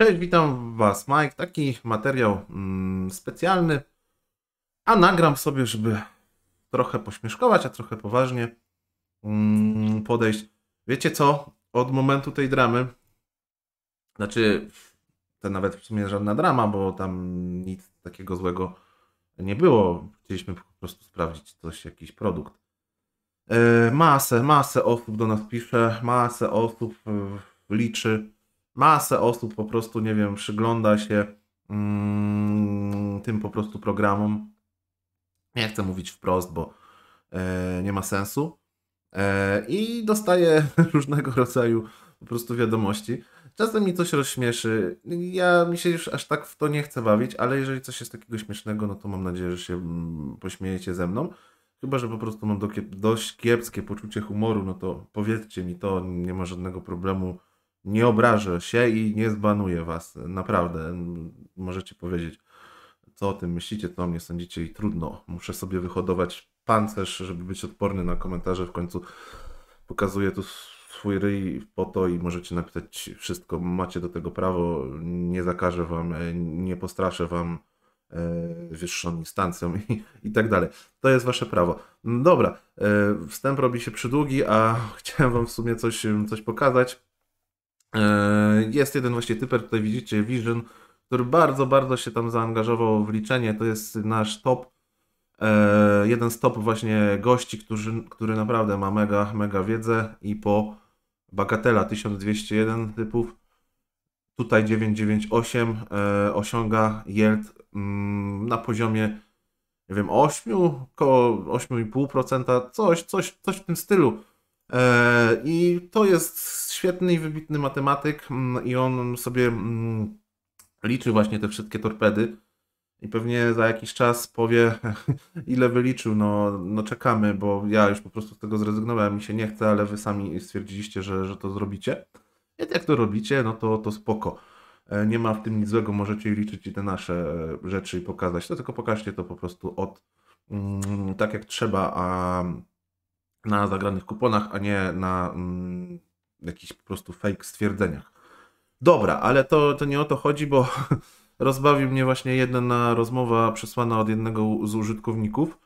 Cześć, witam Was, Mike. Taki materiał mm, specjalny, a nagram sobie, żeby trochę pośmieszkować, a trochę poważnie mm, podejść. Wiecie co? Od momentu tej dramy, znaczy, to nawet w sumie żadna drama, bo tam nic takiego złego nie było. Chcieliśmy po prostu sprawdzić coś, jakiś produkt. Yy, masę, masę osób do nas pisze, masę osób yy, liczy masę osób po prostu, nie wiem, przygląda się mm, tym po prostu programom. Nie chcę mówić wprost, bo e, nie ma sensu. E, I dostaję różnego rodzaju po prostu wiadomości. Czasem mi coś rozśmieszy. Ja mi się już aż tak w to nie chcę bawić, ale jeżeli coś jest takiego śmiesznego, no to mam nadzieję, że się mm, pośmiejecie ze mną. Chyba, że po prostu mam dość kiepskie poczucie humoru, no to powiedzcie mi to, nie ma żadnego problemu nie obrażę się i nie zbanuję was. Naprawdę, możecie powiedzieć, co o tym myślicie, co o mnie sądzicie i trudno. Muszę sobie wyhodować pancerz, żeby być odporny na komentarze. W końcu pokazuję tu swój ryj po to i możecie napisać wszystko. Macie do tego prawo, nie zakażę wam, e, nie postraszę wam e, wyższą instancją i, i tak dalej. To jest wasze prawo. No dobra, e, wstęp robi się przydługi, a chciałem wam w sumie coś, coś pokazać E, jest jeden właśnie typer, tutaj widzicie Vision, który bardzo, bardzo się tam zaangażował w liczenie. To jest nasz top, e, jeden z top właśnie gości, który, który naprawdę ma mega, mega wiedzę i po bagatela 1201 typów, tutaj 998 e, osiąga yield mm, na poziomie nie wiem, 8, około 8,5%, coś, coś, coś w tym stylu. E, I to jest świetny i wybitny matematyk, mm, i on sobie mm, liczy właśnie te wszystkie torpedy. I pewnie za jakiś czas powie, ile wyliczył. No, no czekamy, bo ja już po prostu z tego zrezygnowałem, mi się nie chce, ale wy sami stwierdziliście, że, że to zrobicie. I jak to robicie, no to, to spoko. E, nie ma w tym nic złego, możecie liczyć i te nasze e, rzeczy i pokazać. To tylko pokażcie to po prostu od mm, tak jak trzeba, a na zagranych kuponach, a nie na mm, jakichś po prostu fake stwierdzeniach. Dobra, ale to, to nie o to chodzi, bo rozbawił mnie właśnie jedna rozmowa przesłana od jednego z użytkowników,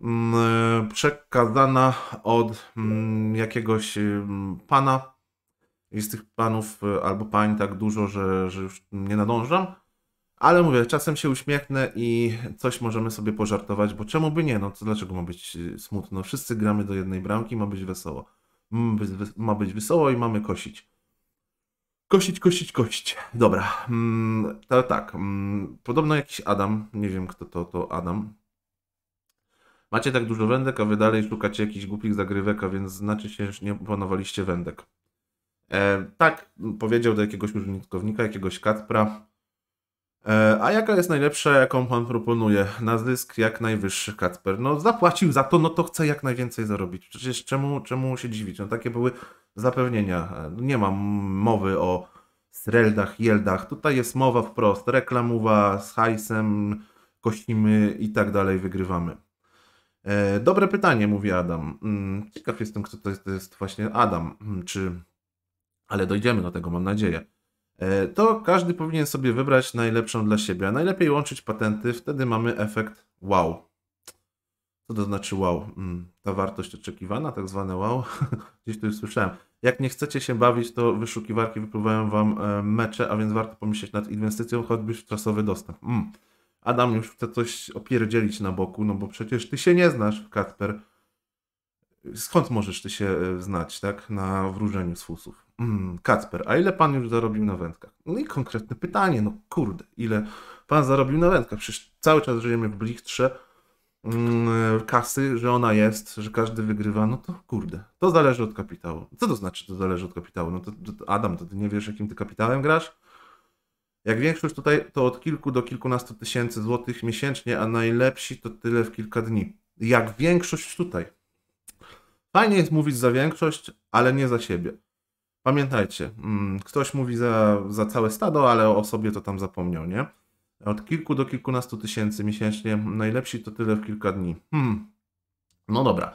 mm, e, przekazana od mm, jakiegoś y, pana. Jest tych panów y, albo pań tak dużo, że, że już nie nadążam ale mówię, czasem się uśmiechnę i coś możemy sobie pożartować, bo czemu by nie? No to dlaczego ma być y, smutno? Wszyscy gramy do jednej bramki, ma być wesoło. Ma być wesoło i mamy kosić. Kosić, kosić, kosić. Dobra, mm, tak, mm, podobno jakiś Adam, nie wiem kto to, to Adam. Macie tak dużo wędek, a wy dalej szukacie jakichś głupich zagrywek, a więc znaczy się, że nie opanowaliście wędek. E, tak, powiedział do jakiegoś użytkownika, jakiegoś Katpra. E, a jaka jest najlepsza, jaką pan proponuje? Na zysk jak najwyższy, Kacper. No zapłacił za to, no to chce jak najwięcej zarobić. Przecież czemu, czemu się dziwić? No takie były zapewnienia. E, nie ma mowy o sreldach, jeldach. Tutaj jest mowa wprost. Reklamowa z hajsem, kościmy i tak dalej, wygrywamy. E, dobre pytanie, mówi Adam. Mm, ciekaw jestem, kto to jest, to jest właśnie Adam. Mm, czy... Ale dojdziemy do tego, mam nadzieję. E, to każdy powinien sobie wybrać najlepszą dla siebie. Najlepiej łączyć patenty, wtedy mamy efekt wow. Co to znaczy wow? Mm, ta wartość oczekiwana, tak zwane wow. Gdzieś tu już słyszałem. Jak nie chcecie się bawić, to wyszukiwarki wypływają Wam e, mecze, a więc warto pomyśleć nad inwestycją choćby w czasowy dostęp. Mm. Adam już chce coś opierdzielić na boku, no bo przecież Ty się nie znasz, Kacper. Skąd możesz Ty się e, znać, tak? Na wróżeniu z fusów mm, Kacper, a ile pan już zarobił na wędkach? No i konkretne pytanie, no kurde, ile pan zarobił na wędkach? Przecież cały czas żyjemy w blichtrze mm, kasy, że ona jest, że każdy wygrywa, no to kurde, to zależy od kapitału. Co to znaczy, to zależy od kapitału? No to, to Adam, to ty nie wiesz, jakim ty kapitałem grasz? Jak większość tutaj, to od kilku do kilkunastu tysięcy złotych miesięcznie, a najlepsi to tyle w kilka dni. Jak większość tutaj. Fajnie jest mówić za większość, ale nie za siebie. Pamiętajcie, mm, ktoś mówi za, za całe stado, ale o sobie to tam zapomniał, nie? Od kilku do kilkunastu tysięcy miesięcznie, najlepsi to tyle w kilka dni. Hmm. No dobra.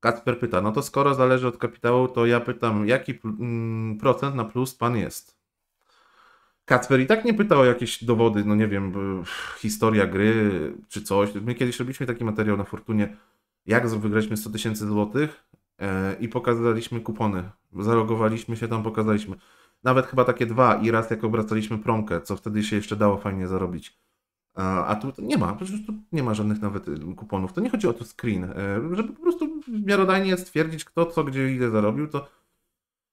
Kacper pyta, no to skoro zależy od kapitału, to ja pytam, jaki mm, procent na plus pan jest? Kacper i tak nie pytał o jakieś dowody, no nie wiem, historia gry czy coś. My kiedyś robiliśmy taki materiał na Fortunie, jak wygraliśmy 100 tysięcy złotych e, i pokazaliśmy kupony Zalogowaliśmy się tam, pokazaliśmy. Nawet chyba takie dwa i raz jak obracaliśmy promkę, co wtedy się jeszcze dało fajnie zarobić. A tu nie ma, po prostu nie ma żadnych nawet y, kuponów. To nie chodzi o to screen, e, żeby po prostu miarodajnie stwierdzić kto co, gdzie, ile zarobił, to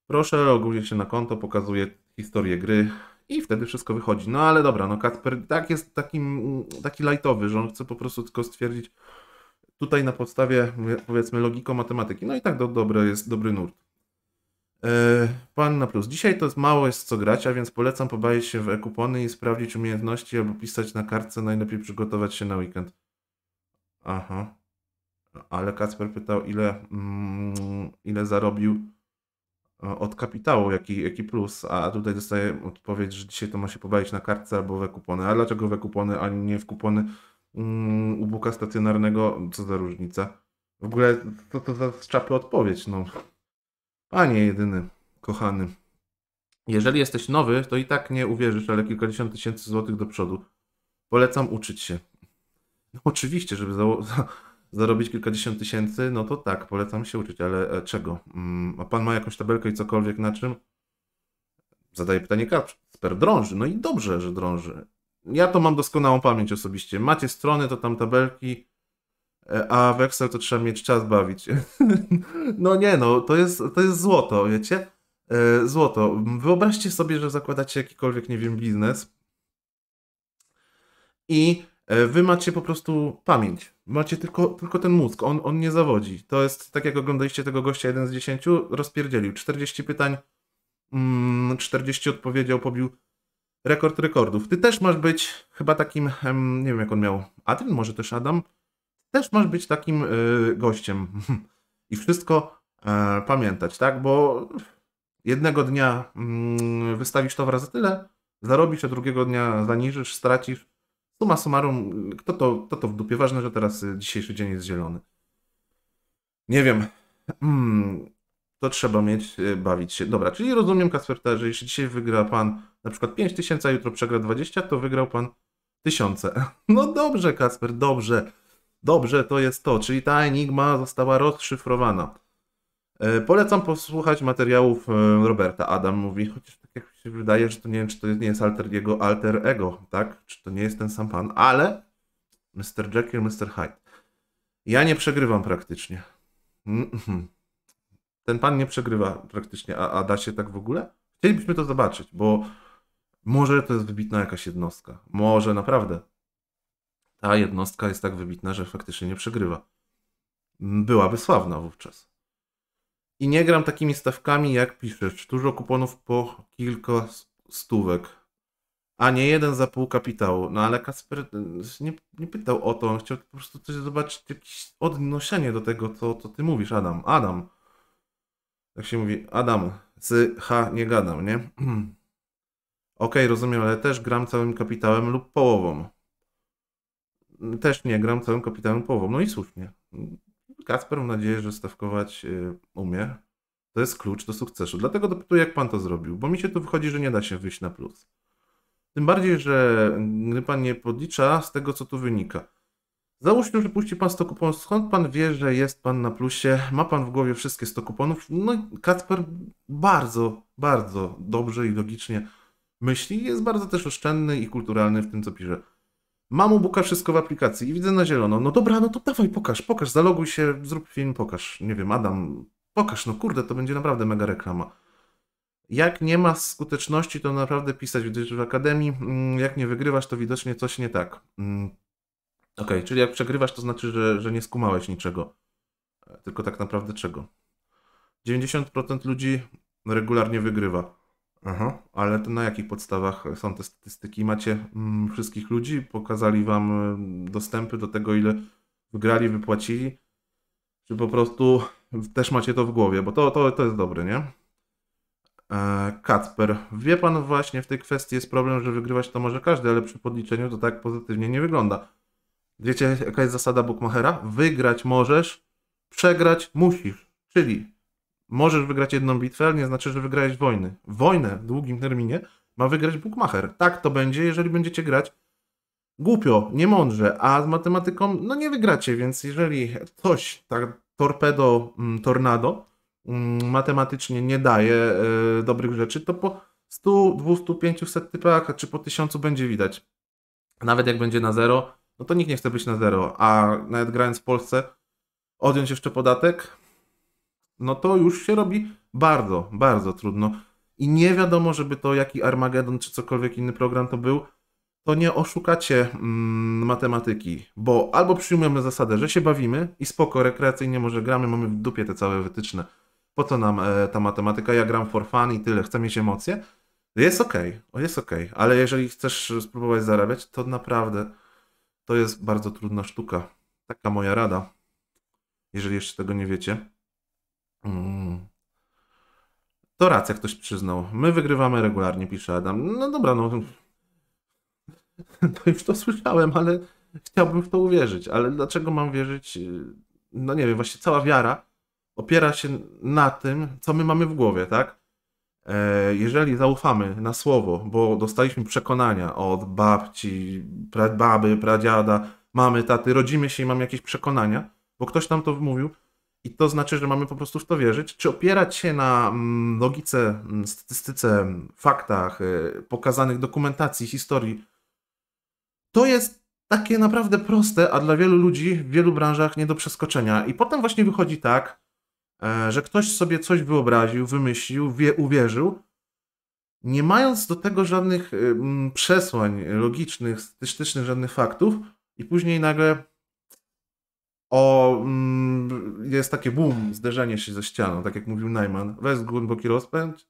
proszę, loguje się na konto, pokazuje historię gry i wtedy wszystko wychodzi. No ale dobra, no Kacper tak jest takim, mm, taki lightowy, że on chce po prostu tylko stwierdzić tutaj na podstawie powiedzmy logiko matematyki. No i tak do, dobre jest, dobry nurt. E, Pan na plus. Dzisiaj to jest mało jest co grać, a więc polecam pobawić się w e-kupony i sprawdzić umiejętności albo pisać na kartce, najlepiej przygotować się na weekend. Aha. Ale Kacper pytał, ile, mm, ile zarobił e, od kapitału, jaki, jaki plus, a tutaj dostaję odpowiedź, że dzisiaj to ma się pobawić na kartce albo w e-kupony. A dlaczego w e-kupony, a nie w kupony mm, u buka stacjonarnego? Co za różnica? W ogóle to, to, to, z czapy odpowiedź, no. Panie jedyny, kochany, jeżeli jesteś nowy, to i tak nie uwierzysz, ale kilkadziesiąt tysięcy złotych do przodu. Polecam uczyć się. No oczywiście, żeby za- zarobić kilkadziesiąt tysięcy, no to tak, polecam się uczyć, ale e, czego? Mm, a pan ma jakąś tabelkę i cokolwiek na czym? Zadaje pytanie Sper Drąży, no i dobrze, że drąży. Ja to mam doskonałą pamięć osobiście. Macie strony, to tam tabelki, E, a weksel to trzeba mieć czas bawić. no nie no, to jest, to jest złoto, wiecie? E, złoto. Wyobraźcie sobie, że zakładacie jakikolwiek, nie wiem, biznes i e, wy macie po prostu pamięć. Macie tylko, tylko ten mózg, on, on nie zawodzi. To jest tak, jak oglądaliście tego gościa jeden z dziesięciu rozpierdzielił 40 pytań, 40 mm, odpowiedział, pobił rekord rekordów. Ty też masz być chyba takim, nie wiem jak on miał, Adrian, może też Adam, też masz być takim y, gościem i wszystko e, pamiętać, tak? Bo jednego dnia mm, wystawisz towar za tyle, zarobisz, a drugiego dnia zaniżysz, stracisz. Suma summarum, kto to, kto to w dupie? Ważne, że teraz dzisiejszy dzień jest zielony. Nie wiem. Hmm, to trzeba mieć, y, bawić się. Dobra, czyli rozumiem, Kasper, że jeśli dzisiaj wygra pan na przykład 5 tysięcy, a jutro przegra 20, to wygrał pan tysiące. No dobrze, Kasper, dobrze. Dobrze, to jest to, czyli ta enigma została rozszyfrowana. E, polecam posłuchać materiałów e, Roberta. Adam mówi, chociaż tak jak się wydaje, że to nie, wiem, czy to nie jest alter, jego alter ego, tak? Czy to nie jest ten sam pan, ale Mr. Jekyll, Mr. Hyde. Ja nie przegrywam praktycznie. Mhm. Ten pan nie przegrywa praktycznie, a, a da się tak w ogóle? Chcielibyśmy to zobaczyć, bo może to jest wybitna jakaś jednostka. Może naprawdę ta jednostka jest tak wybitna, że faktycznie nie przegrywa. Byłaby sławna wówczas. I nie gram takimi stawkami, jak piszesz. Dużo kuponów po kilka stówek. A nie jeden za pół kapitału. No ale Kasper y, nie, nie pytał o to, on chciał po prostu coś zobaczyć, jakieś odnoszenie do tego, co, co ty mówisz, Adam. Adam. Tak się mówi, Adam. Z H nie gadam, nie? Okej, okay, rozumiem, ale też gram całym kapitałem lub połową też nie gram całym kapitałem połową. No i słusznie. Kacper, mam nadzieję, że stawkować y, umie. To jest klucz do sukcesu. Dlatego dopytuję, jak pan to zrobił, bo mi się tu wychodzi, że nie da się wyjść na plus. Tym bardziej, że gdy pan nie podlicza z tego, co tu wynika. Załóżmy, że puści pan 100 kuponów. Skąd pan wie, że jest pan na plusie? Ma pan w głowie wszystkie 100 kuponów? No i Kacper bardzo, bardzo dobrze i logicznie myśli. Jest bardzo też oszczędny i kulturalny w tym, co pisze. Mam u Buka wszystko w aplikacji i widzę na zielono. No dobra, no to dawaj, pokaż, pokaż, zaloguj się, zrób film, pokaż. Nie wiem, Adam, pokaż, no kurde, to będzie naprawdę mega reklama. Jak nie ma skuteczności, to naprawdę pisać gdyż w akademii. Mm, jak nie wygrywasz, to widocznie coś nie tak. Mm. Ok, czyli jak przegrywasz, to znaczy, że, że nie skumałeś niczego. E, tylko tak naprawdę czego? 90% ludzi regularnie wygrywa. Aha, ale to na jakich podstawach są te statystyki? Macie mm, wszystkich ludzi? Pokazali wam y, dostępy do tego, ile wygrali, wypłacili? Czy po prostu też macie to w głowie? Bo to, to, to jest dobre, nie? E, Kacper, wie pan właśnie w tej kwestii jest problem, że wygrywać to może każdy, ale przy podliczeniu to tak pozytywnie nie wygląda. Wiecie, jaka jest zasada Bukmacher'a? Wygrać możesz, przegrać musisz. Czyli możesz wygrać jedną bitwę, ale nie znaczy, że wygrałeś wojny. Wojnę w długim terminie ma wygrać Bukmacher. Tak to będzie, jeżeli będziecie grać głupio, niemądrze, a z matematyką no nie wygracie, więc jeżeli coś tak torpedo, mm, tornado mm, matematycznie nie daje y, dobrych rzeczy, to po 100, 200, 500 typach, czy po 1000 będzie widać. Nawet jak będzie na zero, no to nikt nie chce być na zero, a nawet grając w Polsce, odjąć jeszcze podatek, no to już się robi bardzo, bardzo trudno. I nie wiadomo, żeby to jaki Armagedon czy cokolwiek inny program to był, to nie oszukacie mm, matematyki, bo albo przyjmujemy zasadę, że się bawimy i spoko, rekreacyjnie może gramy, mamy w dupie te całe wytyczne. Po co nam e, ta matematyka? Ja gram for fun i tyle, chcę mieć emocje. Jest ok, jest ok, ale jeżeli chcesz spróbować zarabiać, to naprawdę to jest bardzo trudna sztuka. Taka moja rada, jeżeli jeszcze tego nie wiecie. Mm. To racja, ktoś przyznał. My wygrywamy regularnie, pisze Adam. No dobra, no. To już to słyszałem, ale chciałbym w to uwierzyć. Ale dlaczego mam wierzyć? No nie wiem, właśnie cała wiara opiera się na tym, co my mamy w głowie, tak? E, jeżeli zaufamy na słowo, bo dostaliśmy przekonania od babci, baby, pradziada, mamy, taty, rodzimy się i mamy jakieś przekonania, bo ktoś nam to mówił, i to znaczy, że mamy po prostu w to wierzyć. Czy opierać się na mm, logice, mm, statystyce, mm, faktach, y, pokazanych dokumentacji, historii, to jest takie naprawdę proste, a dla wielu ludzi w wielu branżach nie do przeskoczenia. I potem właśnie wychodzi tak, e, że ktoś sobie coś wyobraził, wymyślił, wie, uwierzył, nie mając do tego żadnych y, przesłań logicznych, statystycznych, żadnych faktów, i później nagle o, mm, jest takie boom, zderzenie się ze ścianą, tak jak mówił Najman. Weź głęboki rozpęd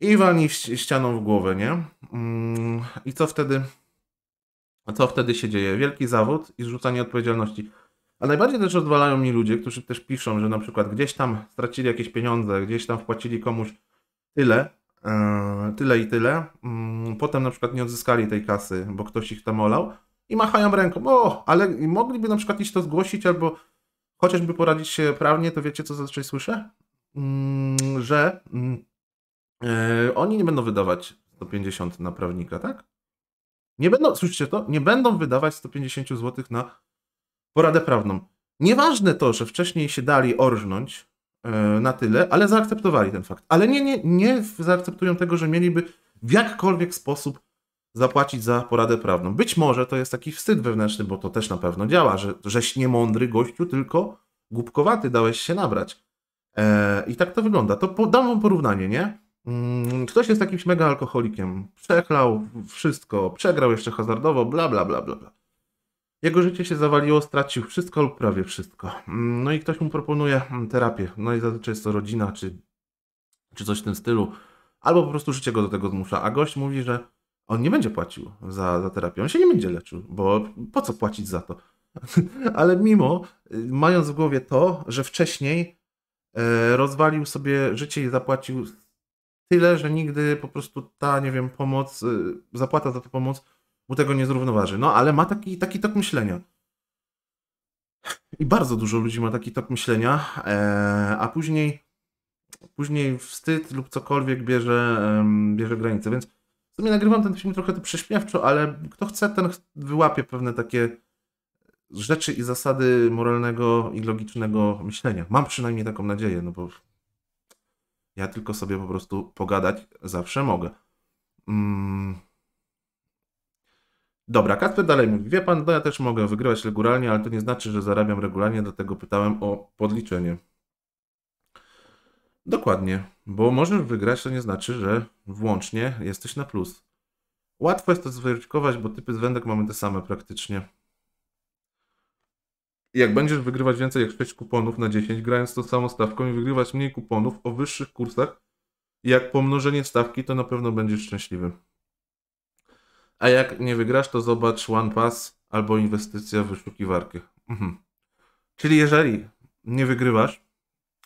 i walnij ścianą w głowę, nie? Mm, I co wtedy? Co wtedy się dzieje? Wielki zawód i zrzucanie odpowiedzialności. A najbardziej też odwalają mi ludzie, którzy też piszą, że na przykład gdzieś tam stracili jakieś pieniądze, gdzieś tam wpłacili komuś tyle, e, tyle i tyle. Mm, potem na przykład nie odzyskali tej kasy, bo ktoś ich tam olał i machają ręką. O, ale mogliby na przykład iść to zgłosić albo chociażby poradzić się prawnie, to wiecie, co zazwyczaj słyszę? Mm, że yy, oni nie będą wydawać 150 na prawnika, tak? Nie będą, słyszycie to? Nie będą wydawać 150 zł na poradę prawną. Nieważne to, że wcześniej się dali orżnąć yy, na tyle, ale zaakceptowali ten fakt. Ale nie, nie, nie zaakceptują tego, że mieliby w jakikolwiek sposób zapłacić za poradę prawną. Być może to jest taki wstyd wewnętrzny, bo to też na pewno działa, że żeś nie mądry gościu, tylko głupkowaty dałeś się nabrać. Eee, I tak to wygląda. To po, dam wam porównanie, nie? Mm, ktoś jest jakimś mega alkoholikiem. Przechlał wszystko, przegrał jeszcze hazardowo, bla, bla, bla, bla, bla. Jego życie się zawaliło, stracił wszystko lub prawie wszystko. Mm, no i ktoś mu proponuje mm, terapię. No i zazwyczaj jest to rodzina, czy, czy coś w tym stylu. Albo po prostu życie go do tego zmusza. A gość mówi, że on nie będzie płacił za, za terapię, on się nie będzie leczył, bo po co płacić za to? Ale mimo, y, mając w głowie to, że wcześniej e, rozwalił sobie życie i zapłacił tyle, że nigdy po prostu ta, nie wiem, pomoc, y, zapłata za tę pomoc mu tego nie zrównoważy. No ale ma taki, taki tok myślenia. I bardzo dużo ludzi ma taki tok myślenia, e, a później, później wstyd lub cokolwiek bierze, bierze granicę, więc sumie nagrywam ten film trochę prześmiewczo, ale kto chce, ten wyłapie pewne takie rzeczy i zasady moralnego i logicznego myślenia. Mam przynajmniej taką nadzieję, no bo ja tylko sobie po prostu pogadać zawsze mogę. Mm. Dobra, Kacper dalej mówi. Wie pan, no ja też mogę wygrywać regularnie, ale to nie znaczy, że zarabiam regularnie, dlatego pytałem o podliczenie. Dokładnie. Bo możesz wygrać, to nie znaczy, że włącznie jesteś na plus. Łatwo jest to zweryfikować, bo typy z wędek mamy te same praktycznie. Jak będziesz wygrywać więcej jak 6 kuponów na 10, grając tą samą stawką i wygrywać mniej kuponów o wyższych kursach, jak pomnożenie stawki, to na pewno będziesz szczęśliwy. A jak nie wygrasz, to zobacz One Pass albo inwestycja w wyszukiwarkę. Mhm. Czyli jeżeli nie wygrywasz,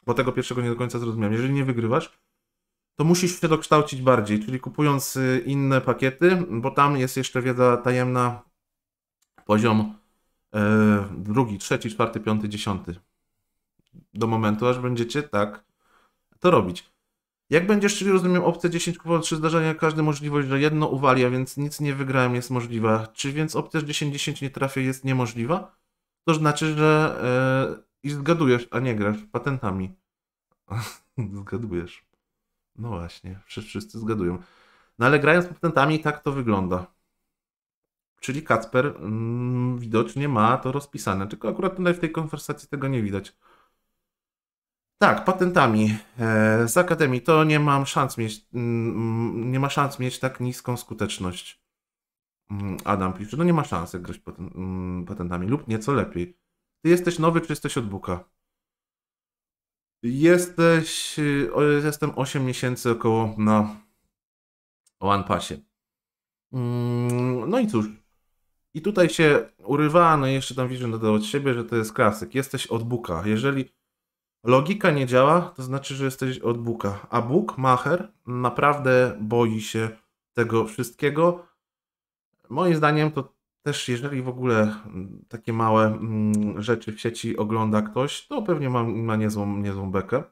bo tego pierwszego nie do końca zrozumiałem. Jeżeli nie wygrywasz, to musisz się dokształcić bardziej, czyli kupując y, inne pakiety, bo tam jest jeszcze wiedza tajemna, poziom e, drugi, trzeci, czwarty, piąty, dziesiąty. Do momentu, aż będziecie tak to robić. Jak będziesz, czyli rozumiem, opcję 10 kupował 3 zdarzenia, każdy możliwość, że jedno uwali, a więc nic nie wygrałem jest możliwa. Czy więc opcja 10-10 nie trafia jest niemożliwa? To znaczy, że e, i zgadujesz, a nie grasz patentami. zgadujesz. No właśnie, wszyscy zgadują. No ale grając patentami, tak to wygląda. Czyli Kacper mm, widocznie ma to rozpisane, tylko akurat tutaj w tej konwersacji tego nie widać. Tak, patentami e, z Akademii to nie mam szans mieć, mm, nie ma szans mieć tak niską skuteczność. Mm, Adam pisze, no nie ma szans jak grać mm, patentami lub nieco lepiej. Ty jesteś nowy, czy jesteś od Buka? Jesteś. Y, jestem 8 miesięcy około na One Passie. Mm, no i cóż. I tutaj się no i jeszcze tam widzę dodał od siebie, że to jest klasyk. Jesteś od Buka. Jeżeli logika nie działa, to znaczy, że jesteś od Buka. A Bóg, Macher, naprawdę boi się tego wszystkiego. Moim zdaniem to też jeżeli w ogóle mm, takie małe mm, rzeczy w sieci ogląda ktoś, to pewnie ma, ma niezłą, niezłą bekę.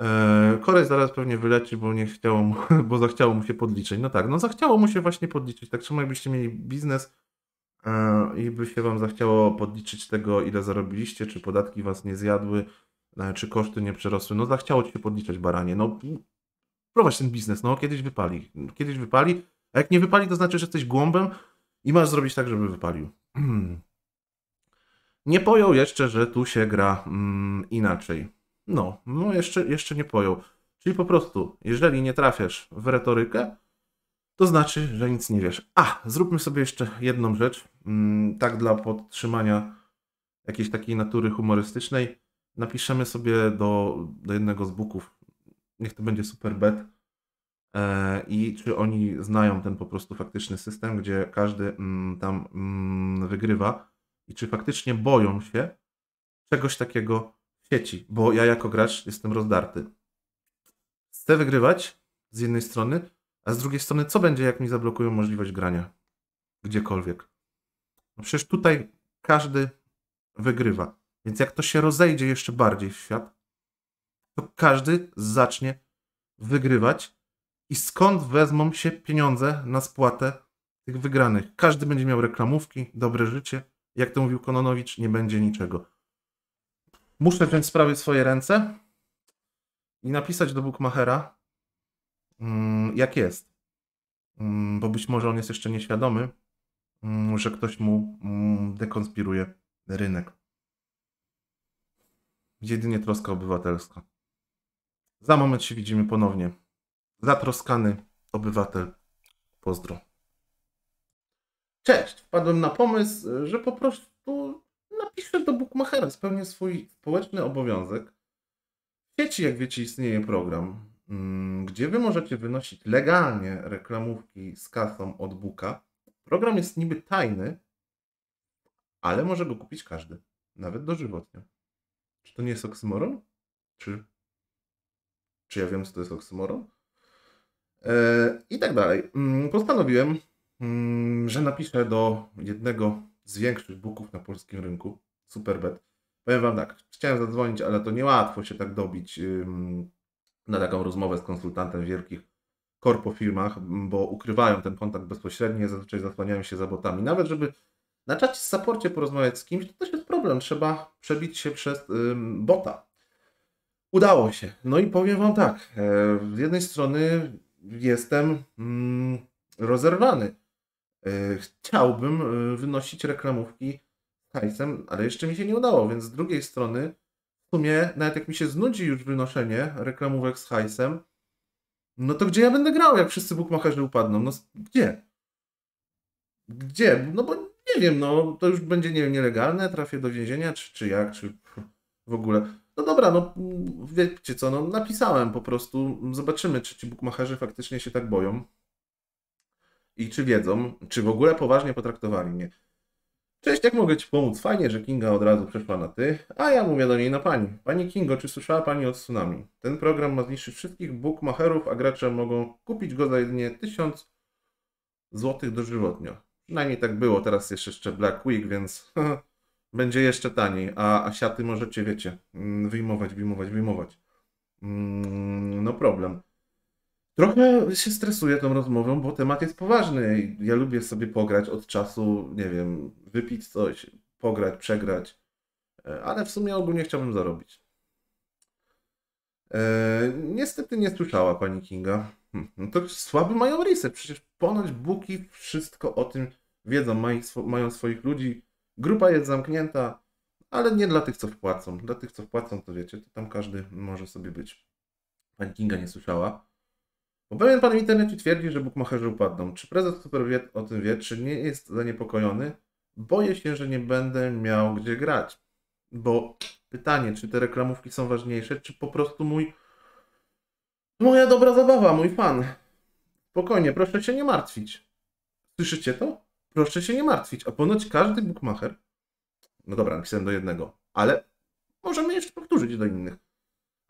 E, Koreś zaraz pewnie wyleczy, bo nie chciało mu, bo zachciało mu się podliczyć. No tak, no zachciało mu się właśnie podliczyć. Tak samo jakbyście mieli biznes e, i by się wam zachciało podliczyć tego, ile zarobiliście, czy podatki was nie zjadły, e, czy koszty nie przerosły. No zachciało ci się podliczać baranie. No mm, prowadź ten biznes, no kiedyś wypali. Kiedyś wypali, a jak nie wypali, to znaczy, że jesteś głąbem, i masz zrobić tak, żeby wypalił. nie pojął jeszcze, że tu się gra mm, inaczej. No, no jeszcze, jeszcze nie pojął. Czyli po prostu, jeżeli nie trafiasz w retorykę, to znaczy, że nic nie wiesz. A, zróbmy sobie jeszcze jedną rzecz, mm, tak dla podtrzymania jakiejś takiej natury humorystycznej. Napiszemy sobie do, do jednego z buków, niech to będzie super bet, E, i czy oni znają ten po prostu faktyczny system, gdzie każdy mm, tam mm, wygrywa i czy faktycznie boją się czegoś takiego w sieci, bo ja jako gracz jestem rozdarty. Chcę wygrywać z jednej strony, a z drugiej strony co będzie, jak mi zablokują możliwość grania gdziekolwiek. No przecież tutaj każdy wygrywa. Więc jak to się rozejdzie jeszcze bardziej w świat, to każdy zacznie wygrywać i skąd wezmą się pieniądze na spłatę tych wygranych. Każdy będzie miał reklamówki, dobre życie. Jak to mówił Kononowicz, nie będzie niczego. Muszę wziąć sprawy w swoje ręce i napisać do Bookmachera, mm, jak jest. Mm, bo być może on jest jeszcze nieświadomy, mm, że ktoś mu dekonspiruje rynek. Jedynie troska obywatelska. Za moment się widzimy ponownie zatroskany obywatel. Pozdro. Cześć, wpadłem na pomysł, że po prostu napiszę do bookmachera, spełnię swój społeczny obowiązek. W sieci, jak wiecie, istnieje program, mm, gdzie wy możecie wynosić legalnie reklamówki z kasą od Buka. Program jest niby tajny, ale może go kupić każdy, nawet dożywotnie. Czy to nie jest oksymoron? Czy, czy ja wiem, co to jest oksymoron? E, I tak dalej. Mm, postanowiłem, mm, że napiszę do jednego z większych buków na polskim rynku, Superbet. Powiem Wam tak, chciałem zadzwonić, ale to niełatwo się tak dobić na taką rozmowę z konsultantem wielkich korpo firmach, bo ukrywają ten kontakt bezpośrednio, zazwyczaj zasłaniają się za botami. Nawet żeby na czacie z saporcie porozmawiać z kimś, to też jest problem. Trzeba przebić się przez bota. Udało się. No i powiem Wam tak, e, z jednej strony jestem mm, rozerwany. E, chciałbym e, wynosić reklamówki hajsem, ale jeszcze mi się nie udało, więc z drugiej strony w sumie, nawet jak mi się znudzi już wynoszenie reklamówek z hajsem, no to gdzie ja będę grał, jak wszyscy bukmacherzy upadną? No gdzie? Gdzie? No bo nie wiem, no to już będzie, nie wiem, nielegalne, trafię do więzienia, czy, czy jak, czy w ogóle no dobra, no wiecie co, no napisałem po prostu, zobaczymy, czy ci bukmacherzy faktycznie się tak boją i czy wiedzą, czy w ogóle poważnie potraktowali mnie. Cześć, jak mogę Ci pomóc? Fajnie, że Kinga od razu przeszła na Ty, a ja mówię do niej na no Pani. Pani Kingo, czy słyszała Pani o tsunami? Ten program ma zniszczyć wszystkich bookmacherów, a gracze mogą kupić go za jedynie 1000 złotych dożywotnio. Przynajmniej tak było, teraz jest jeszcze Black Week, więc będzie jeszcze taniej, a, a siaty możecie, wiecie, mm, wyjmować, wyjmować, wyjmować. Mm, no problem. Trochę się stresuję tą rozmową, bo temat jest poważny. Ja lubię sobie pograć od czasu, nie wiem, wypić coś, pograć, przegrać, e, ale w sumie ogólnie chciałbym zarobić. Eee, niestety nie słyszała pani Kinga. Hm, no to słaby mają reset. Przecież ponoć buki wszystko o tym wiedzą, mają, mają swoich ludzi, Grupa jest zamknięta, ale nie dla tych, co wpłacą. Dla tych, co wpłacą, to wiecie, to tam każdy może sobie być. Pani Kinga nie słyszała. Bo pewien pan w internecie twierdzi, że bookmacherzy upadną. Czy prezes Superwiet o tym wie, czy nie jest zaniepokojony? Boję się, że nie będę miał gdzie grać. Bo pytanie, czy te reklamówki są ważniejsze, czy po prostu mój... Moja dobra zabawa, mój fan. Spokojnie, proszę się nie martwić. Słyszycie to? proszę się nie martwić. A ponoć każdy bookmacher, no dobra, napisałem do jednego, ale możemy jeszcze powtórzyć do innych.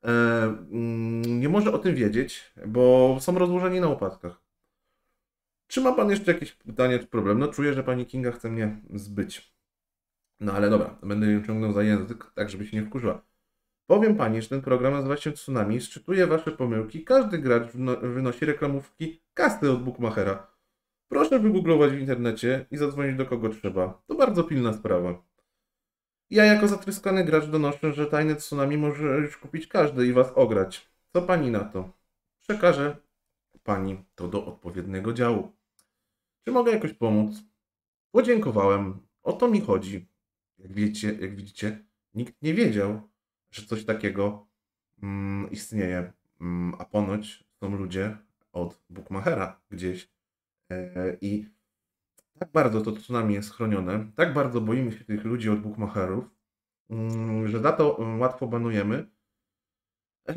E, mm, nie może o tym wiedzieć, bo są rozłożeni na upadkach. Czy ma Pan jeszcze jakieś pytanie czy problem? No czuję, że Pani Kinga chce mnie zbyć. No ale dobra, będę ją ciągnął za język, tak żeby się nie wkurzyła. Powiem Pani, że ten program nazywa się Tsunami, szczytuje Wasze pomyłki, każdy gracz wynosi reklamówki, kasty od bookmachera. Proszę wygooglować w internecie i zadzwonić do kogo trzeba. To bardzo pilna sprawa. Ja jako zatryskany gracz donoszę, że tajne tsunami może już kupić każdy i was ograć. Co pani na to? Przekażę pani to do odpowiedniego działu. Czy mogę jakoś pomóc? Podziękowałem. O to mi chodzi. Jak wiecie, jak widzicie, nikt nie wiedział, że coś takiego mm, istnieje. Mm, a ponoć są ludzie od Bukmahera gdzieś E, I tak bardzo to tsunami jest chronione, tak bardzo boimy się tych ludzi od bukmacherów, mm, że za to mm, łatwo banujemy. E,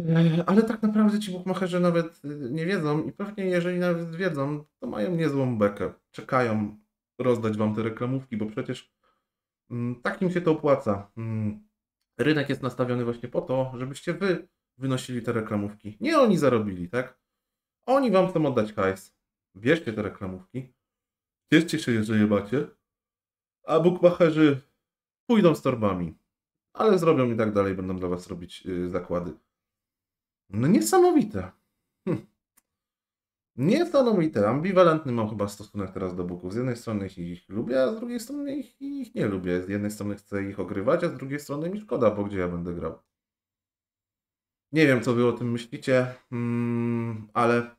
ale tak naprawdę ci bukmacherzy nawet y, nie wiedzą i pewnie jeżeli nawet wiedzą, to mają niezłą bekę. Czekają rozdać wam te reklamówki, bo przecież mm, tak im się to opłaca. Rynek jest nastawiony właśnie po to, żebyście wy wynosili te reklamówki. Nie oni zarobili, tak? Oni wam chcą oddać hajs. Bierzcie te reklamówki. Cieszcie się, jeżeli macie. A bukmacherzy pójdą z torbami. Ale zrobią i tak dalej. Będą dla was robić yy, zakłady. No niesamowite. Hm. Niesamowite. Ambiwalentny mam chyba stosunek teraz do buków. Z jednej strony ich, lubię, a z drugiej strony ich, ich nie lubię. Z jednej strony chcę ich ogrywać, a z drugiej strony mi szkoda, bo gdzie ja będę grał. Nie wiem, co wy o tym myślicie, mm, ale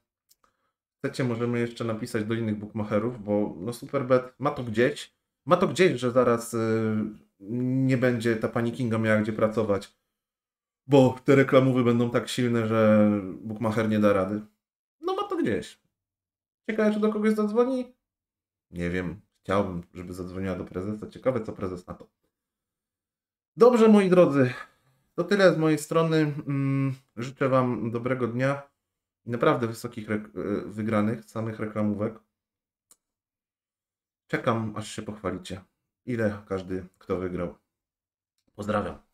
chcecie, możemy jeszcze napisać do innych bookmacherów, bo no Superbet ma to gdzieś, ma to gdzieś, że zaraz y, nie będzie ta pani Kinga miała gdzie pracować, bo te reklamowy będą tak silne, że bookmacher nie da rady. No ma to gdzieś. Ciekawe, czy do kogoś zadzwoni? Nie wiem. Chciałbym, żeby zadzwoniła do prezesa. Ciekawe, co prezes na to. Dobrze, moi drodzy. To tyle z mojej strony. Mm, życzę Wam dobrego dnia naprawdę wysokich e, wygranych, samych reklamówek. Czekam, aż się pochwalicie, ile każdy, kto wygrał. Pozdrawiam.